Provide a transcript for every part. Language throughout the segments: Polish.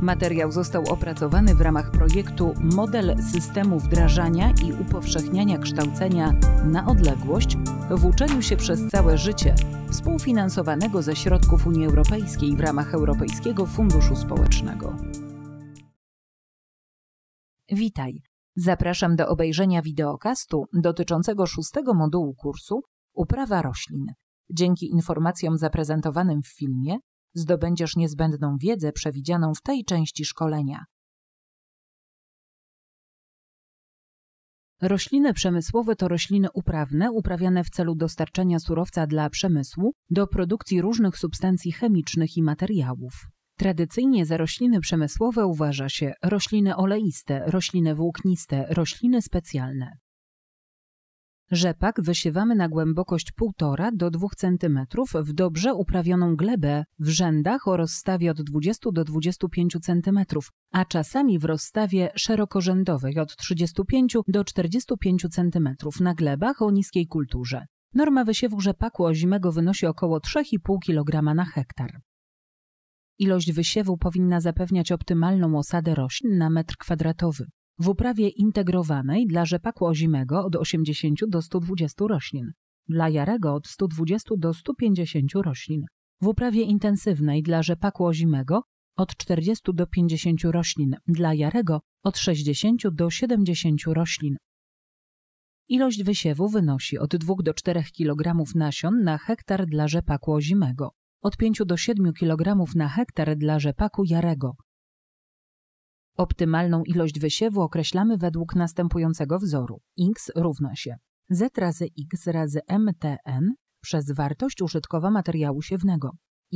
Materiał został opracowany w ramach projektu Model systemu wdrażania i upowszechniania kształcenia na odległość w uczeniu się przez całe życie, współfinansowanego ze środków Unii Europejskiej w ramach Europejskiego Funduszu Społecznego. Witaj. Zapraszam do obejrzenia wideokastu dotyczącego szóstego modułu kursu Uprawa roślin. Dzięki informacjom zaprezentowanym w filmie zdobędziesz niezbędną wiedzę przewidzianą w tej części szkolenia. Rośliny przemysłowe to rośliny uprawne, uprawiane w celu dostarczania surowca dla przemysłu do produkcji różnych substancji chemicznych i materiałów. Tradycyjnie za rośliny przemysłowe uważa się rośliny oleiste, rośliny włókniste, rośliny specjalne. Rzepak wysiewamy na głębokość 1,5 do 2 cm w dobrze uprawioną glebę w rzędach o rozstawie od 20 do 25 cm, a czasami w rozstawie szerokorzędowej od 35 do 45 cm na glebach o niskiej kulturze. Norma wysiewu rzepaku ozimego wynosi około 3,5 kg na hektar. Ilość wysiewu powinna zapewniać optymalną osadę roślin na metr kwadratowy w uprawie integrowanej dla rzepaku ozimego od 80 do 120 roślin, dla jarego od 120 do 150 roślin, w uprawie intensywnej dla rzepaku ozimego od 40 do 50 roślin, dla jarego od 60 do 70 roślin. Ilość wysiewu wynosi od 2 do 4 kg nasion na hektar dla rzepaku ozimego, od 5 do 7 kg na hektar dla rzepaku jarego, Optymalną ilość wysiewu określamy według następującego wzoru. X równa się Z razy X razy MTN przez wartość użytkowa materiału siewnego.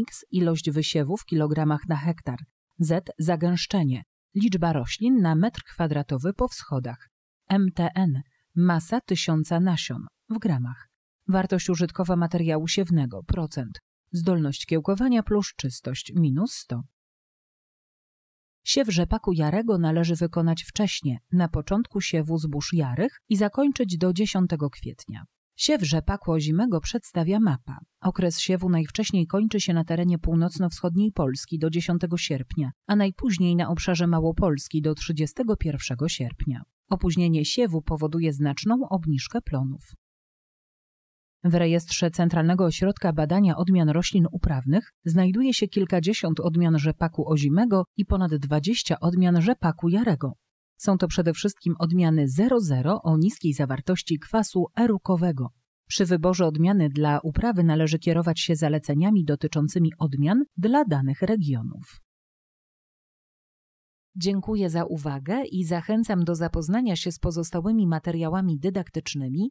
X ilość wysiewu w kilogramach na hektar. Z zagęszczenie. Liczba roślin na metr kwadratowy po wschodach. MTN masa tysiąca nasion w gramach. Wartość użytkowa materiału siewnego procent. Zdolność kiełkowania plus czystość minus 100. Siew rzepaku jarego należy wykonać wcześnie, na początku siewu zbóż jarych i zakończyć do 10 kwietnia. Siew rzepaku ozimego przedstawia mapa. Okres siewu najwcześniej kończy się na terenie północno-wschodniej Polski do 10 sierpnia, a najpóźniej na obszarze Małopolski do 31 sierpnia. Opóźnienie siewu powoduje znaczną obniżkę plonów. W rejestrze Centralnego Ośrodka Badania Odmian Roślin Uprawnych znajduje się kilkadziesiąt odmian rzepaku ozimego i ponad 20 odmian rzepaku jarego. Są to przede wszystkim odmiany 00 o niskiej zawartości kwasu erukowego. Przy wyborze odmiany dla uprawy należy kierować się zaleceniami dotyczącymi odmian dla danych regionów. Dziękuję za uwagę i zachęcam do zapoznania się z pozostałymi materiałami dydaktycznymi